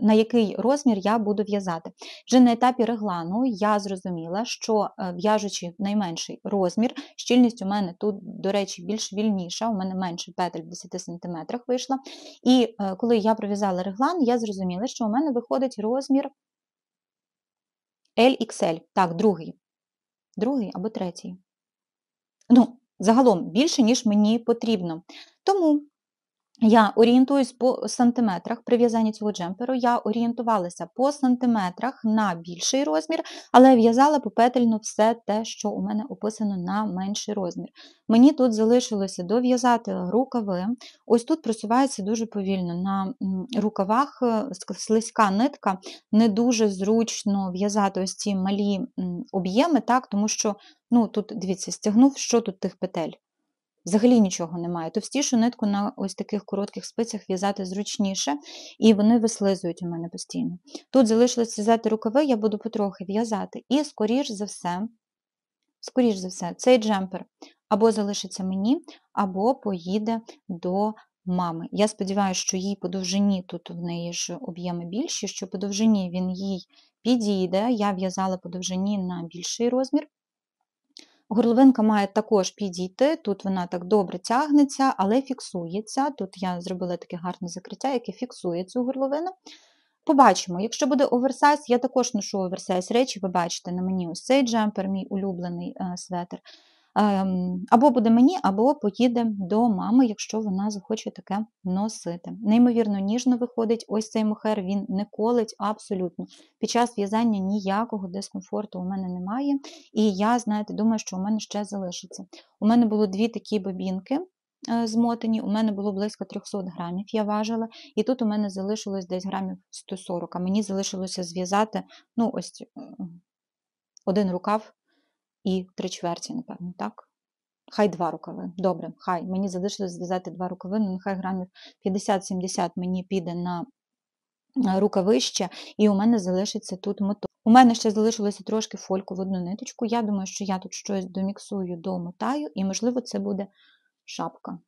на який розмір я буду в'язати. Вже на етапі реглану я зрозуміла, що в'яжучи найменший розмір, щільність у мене тут, до речі, більш вільніша, у мене менше петель в 10 см вийшла. І коли я пров'язала реглан, я зрозуміла, що у мене виходить розмір. LXL, так, другий другий або третій. Ну, загалом більше, ніж мені потрібно. Тому я орієнтуюсь по сантиметрах при в'язанні цього джемперу. Я орієнтувалася по сантиметрах на більший розмір, але в'язала попетельно все те, що у мене описано на менший розмір. Мені тут залишилося дов'язати рукави. Ось тут просувається дуже повільно. На рукавах е, слизька нитка, не дуже зручно в'язати ось ці малі об'єми, так, тому що ну, тут, дивіться, стягнув, що тут тих петель взагалі нічого немає. Товстішу нитку на ось таких коротких спицях в'язати зручніше, і вони вислизують у мене постійно. Тут залишилось в'язати рукави, я буду потрохи в'язати. І, скоріш за все, скоріш за все, цей джемпер або залишиться мені, або поїде до. Мами, я сподіваюся, що їй по довжині, тут в неї ж об'єми більші, що по довжині він їй підійде. Я в'язала по довжині на більший розмір, Горловинка має також підійти, тут вона так добре тягнеться, але фіксується. Тут я зробила таке гарне закриття, яке фіксує цю горловину. Побачимо, якщо буде оверсайз, я також ношу оверсайз речі, ви бачите на мені ось цей джемпер, мій улюблений е, светр. Ем, або буде мені, або поїде до мами, якщо вона захоче таке носити. Неймовірно, ніжно виходить, ось цей мухер, він не колить абсолютно. Під час в'язання ніякого дискомфорту у мене немає. І я, знаєте, думаю, що у мене ще залишиться. У мене було дві такі бобінки. Е, змотані, у мене було близько 300 грамів, я важила, і тут у мене залишилось десь грамів 140, а мені залишилося зв'язати ну, ось е, один рукав і три чверті, напевно, так? Хай два рукави. Добре, хай. Мені залишилось зв'язати два рукавини, ну, нехай грамів 50-70 мені піде на рукавище, і у мене залишиться тут моток. У мене ще залишилося трошки фольку в одну ниточку. Я думаю, що я тут щось доміксую, домотаю, і, можливо, це буде шапка.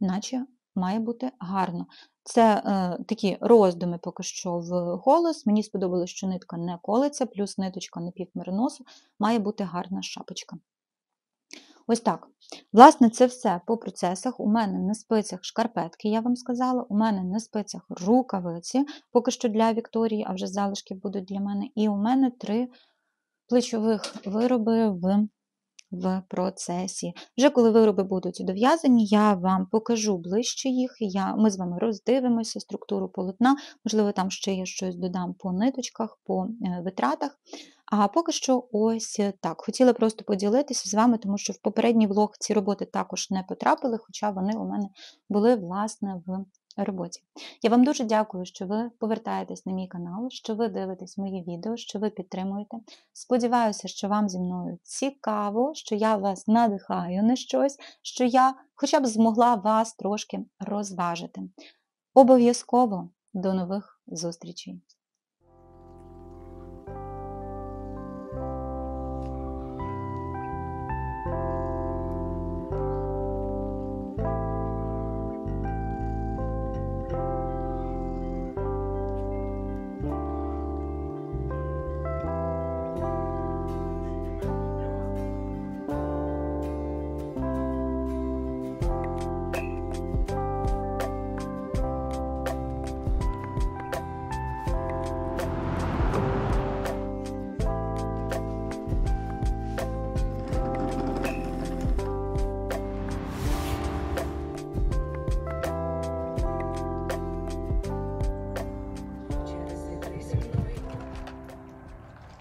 Наче має бути гарно. Це е, такі роздуми поки що в голос. Мені сподобалось, що нитка не колиться, плюс ниточка на півмір носу, має бути гарна шапочка. Ось так. Власне, це все по процесах. У мене на спицях шкарпетки, я вам сказала, у мене на спицях рукавиці, поки що для Вікторії, а вже залишки будуть для мене. І у мене три плечових вироби в в процесі. Вже коли вироби будуть дов'язані, я вам покажу ближче їх. Я, Ми з вами роздивимося структуру полотна, можливо, там ще я щось додам по ниточках, по е, витратах. А поки що ось так. Хотіла просто поділитися з вами, тому що в попередній влог ці роботи також не потрапили, хоча вони у мене були, власне, в роботі. Я вам дуже дякую, що ви повертаєтесь на мій канал, що ви дивитесь мої відео, що ви підтримуєте. Сподіваюся, що вам зі мною цікаво, що я вас надихаю на щось, що я хоча б змогла вас трошки розважити. Обов'язково до нових зустрічей!